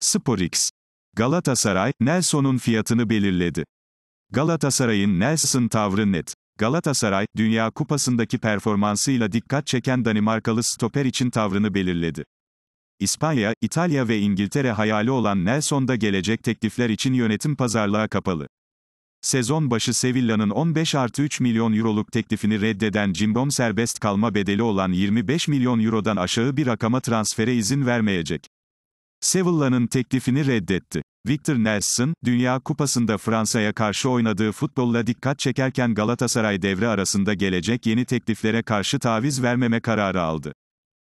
SporX. Galatasaray, Nelson'un fiyatını belirledi. Galatasaray'ın Nelson tavrı net. Galatasaray, Dünya Kupası'ndaki performansıyla dikkat çeken Danimarkalı stoper için tavrını belirledi. İspanya, İtalya ve İngiltere hayali olan Nelson'da gelecek teklifler için yönetim pazarlığa kapalı. Sezon başı Sevilla'nın 15 artı 3 milyon euroluk teklifini reddeden Cimbom serbest kalma bedeli olan 25 milyon eurodan aşağı bir rakama transfere izin vermeyecek. Sevilla'nın teklifini reddetti. Victor Nelson, Dünya Kupası'nda Fransa'ya karşı oynadığı futbolla dikkat çekerken Galatasaray devre arasında gelecek yeni tekliflere karşı taviz vermeme kararı aldı.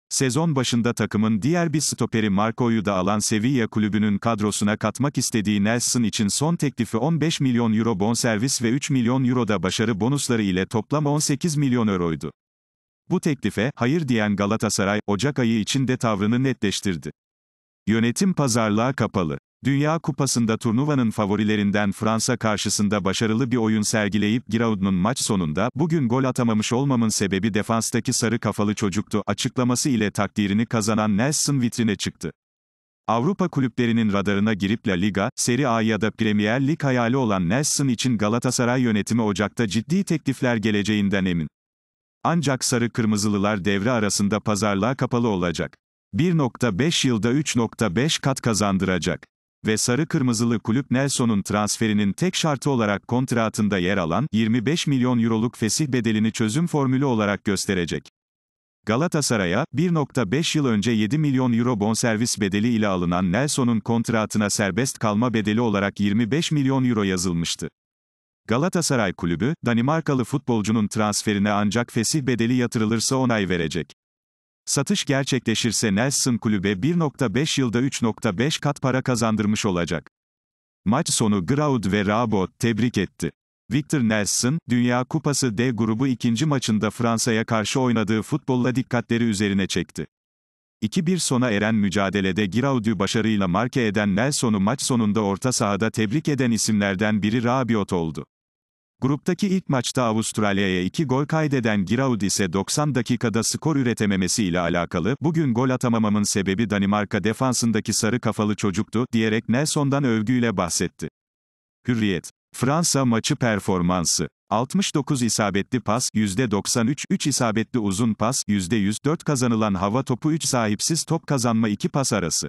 Sezon başında takımın diğer bir stoperi Marco'yu da alan Sevilla kulübünün kadrosuna katmak istediği Nelson için son teklifi 15 milyon euro bonservis ve 3 milyon euro da başarı bonusları ile toplam 18 milyon euroydu. Bu teklife, hayır diyen Galatasaray, Ocak ayı içinde tavrını netleştirdi. Yönetim pazarlığa kapalı. Dünya Kupası'nda turnuvanın favorilerinden Fransa karşısında başarılı bir oyun sergileyip Giraud'un maç sonunda bugün gol atamamış olmamın sebebi defanstaki sarı kafalı çocuktu açıklaması ile takdirini kazanan Nelson vitrine çıktı. Avrupa kulüplerinin radarına girip La Liga, Serie A ya da Premier Lig hayali olan Nelson için Galatasaray yönetimi Ocak'ta ciddi teklifler geleceğinden emin. Ancak sarı kırmızılılar devre arasında pazarlığa kapalı olacak. 1.5 yılda 3.5 kat kazandıracak. Ve sarı kırmızılı kulüp Nelson'un transferinin tek şartı olarak kontratında yer alan 25 milyon euroluk fesih bedelini çözüm formülü olarak gösterecek. Galatasaray'a 1.5 yıl önce 7 milyon euro bonservis bedeli ile alınan Nelson'un kontratına serbest kalma bedeli olarak 25 milyon euro yazılmıştı. Galatasaray Kulübü, Danimarkalı futbolcunun transferine ancak fesih bedeli yatırılırsa onay verecek. Satış gerçekleşirse Nelson kulübe 1.5 yılda 3.5 kat para kazandırmış olacak. Maç sonu Graud ve Rabot tebrik etti. Victor Nelson, Dünya Kupası D grubu ikinci maçında Fransa'ya karşı oynadığı futbolla dikkatleri üzerine çekti. 2-1 sona eren mücadelede Giraud'u başarıyla marke eden Nelson'u maç sonunda orta sahada tebrik eden isimlerden biri Rabiot oldu. Gruptaki ilk maçta Avustralya'ya 2 gol kaydeden Giroud ise 90 dakikada skor üretememesi ile alakalı, bugün gol atamamamın sebebi Danimarka defansındaki sarı kafalı çocuktu, diyerek Nelson'dan övgüyle bahsetti. Hürriyet. Fransa maçı performansı. 69 isabetli pas, %93, 3 isabetli uzun pas, %100, 4 kazanılan hava topu 3 sahipsiz top kazanma 2 pas arası.